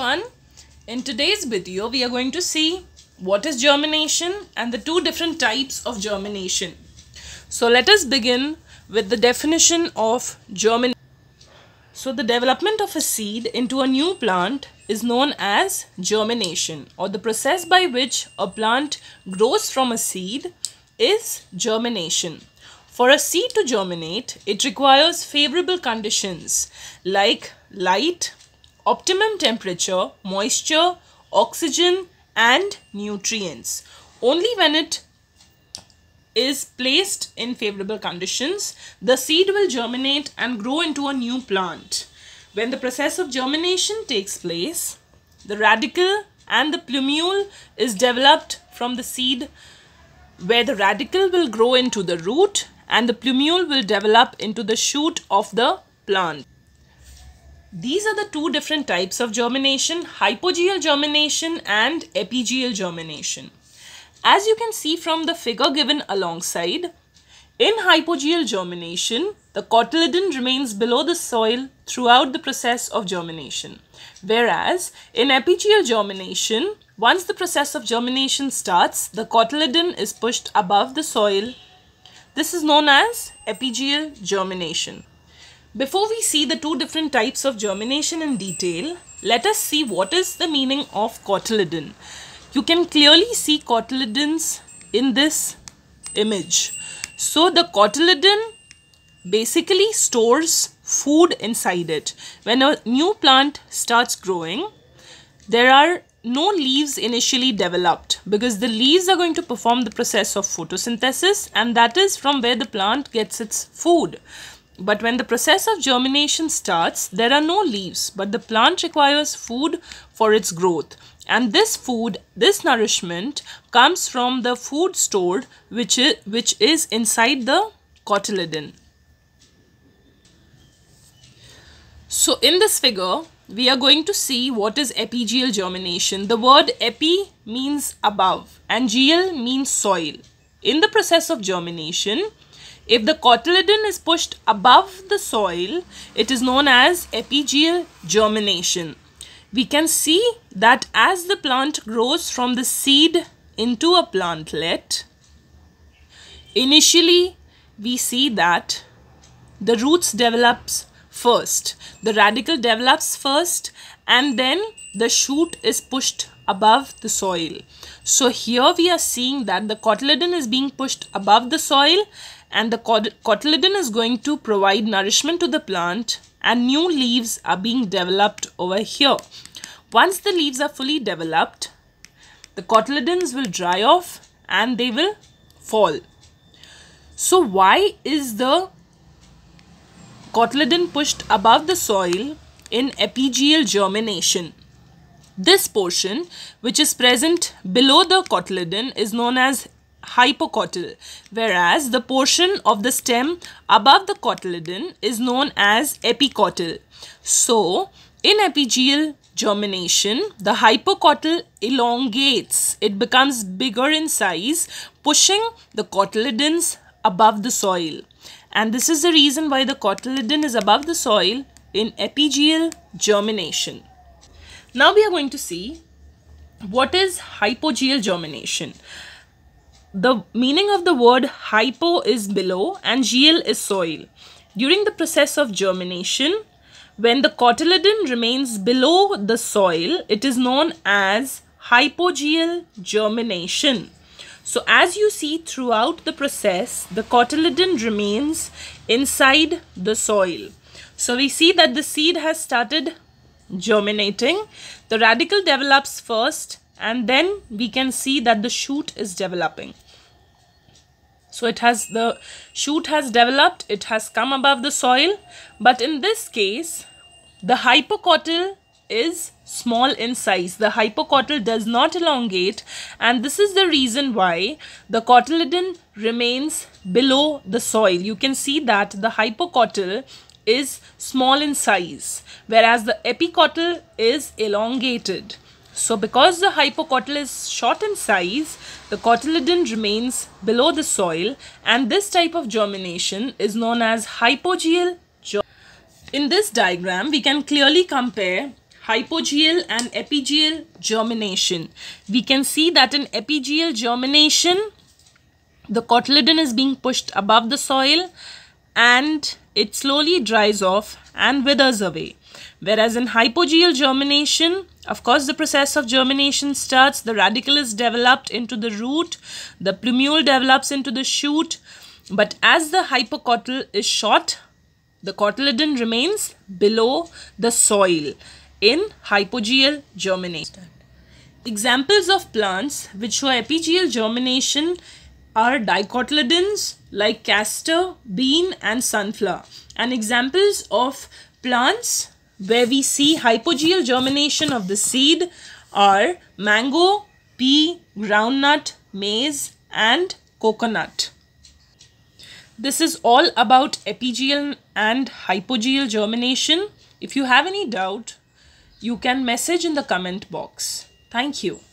everyone. In today's video, we are going to see what is germination and the two different types of germination. So let us begin with the definition of germination. So the development of a seed into a new plant is known as germination or the process by which a plant grows from a seed is germination. For a seed to germinate, it requires favorable conditions like light, optimum temperature, moisture, oxygen and nutrients. Only when it is placed in favorable conditions, the seed will germinate and grow into a new plant. When the process of germination takes place, the radical and the plumule is developed from the seed where the radical will grow into the root and the plumule will develop into the shoot of the plant. These are the two different types of germination, hypogeal germination and epigeal germination. As you can see from the figure given alongside, in hypogeal germination, the cotyledon remains below the soil throughout the process of germination. Whereas in epigeal germination, once the process of germination starts, the cotyledon is pushed above the soil. This is known as epigeal germination. Before we see the two different types of germination in detail, let us see what is the meaning of cotyledon. You can clearly see cotyledons in this image. So the cotyledon basically stores food inside it. When a new plant starts growing, there are no leaves initially developed because the leaves are going to perform the process of photosynthesis and that is from where the plant gets its food. But when the process of germination starts, there are no leaves, but the plant requires food for its growth. And this food, this nourishment comes from the food stored which is, which is inside the cotyledon. So in this figure, we are going to see what is epigeal germination. The word epi means above and geal means soil. In the process of germination, if the cotyledon is pushed above the soil, it is known as epigeal germination. We can see that as the plant grows from the seed into a plantlet, initially we see that the roots develops first, the radical develops first and then the shoot is pushed above the soil. So here we are seeing that the cotyledon is being pushed above the soil and the cot cotyledon is going to provide nourishment to the plant and new leaves are being developed over here. Once the leaves are fully developed, the cotyledons will dry off and they will fall. So why is the cotyledon pushed above the soil in epigeal germination? This portion, which is present below the cotyledon, is known as hypocotyl, whereas the portion of the stem above the cotyledon is known as epicotyl. So, in epigeal germination, the hypocotyl elongates. It becomes bigger in size, pushing the cotyledons above the soil. And this is the reason why the cotyledon is above the soil in epigeal germination. Now we are going to see what is hypogeal germination. The meaning of the word hypo is below and geal is soil. During the process of germination, when the cotyledon remains below the soil, it is known as hypogeal germination. So as you see throughout the process, the cotyledon remains inside the soil. So we see that the seed has started germinating. The radical develops first and then we can see that the shoot is developing. So it has the shoot has developed, it has come above the soil. But in this case, the hypocotyl is small in size. The hypocotyl does not elongate and this is the reason why the cotyledon remains below the soil. You can see that the hypocotyl is small in size whereas the epicotyl is elongated. So because the hypocotyl is short in size, the cotyledon remains below the soil and this type of germination is known as hypogeal in this diagram, we can clearly compare hypogeal and epigeal germination. We can see that in epigeal germination, the cotyledon is being pushed above the soil and it slowly dries off and withers away. Whereas in hypogeal germination, of course, the process of germination starts, the radical is developed into the root, the plumule develops into the shoot, but as the hypocotyl is short, the cotyledon remains below the soil in hypogeal germination. Examples of plants which show epigeal germination are dicotyledons like castor, bean and sunflower and examples of plants where we see hypogeal germination of the seed are mango, pea, groundnut, maize and coconut. This is all about epigeal and hypogeal germination. If you have any doubt, you can message in the comment box. Thank you.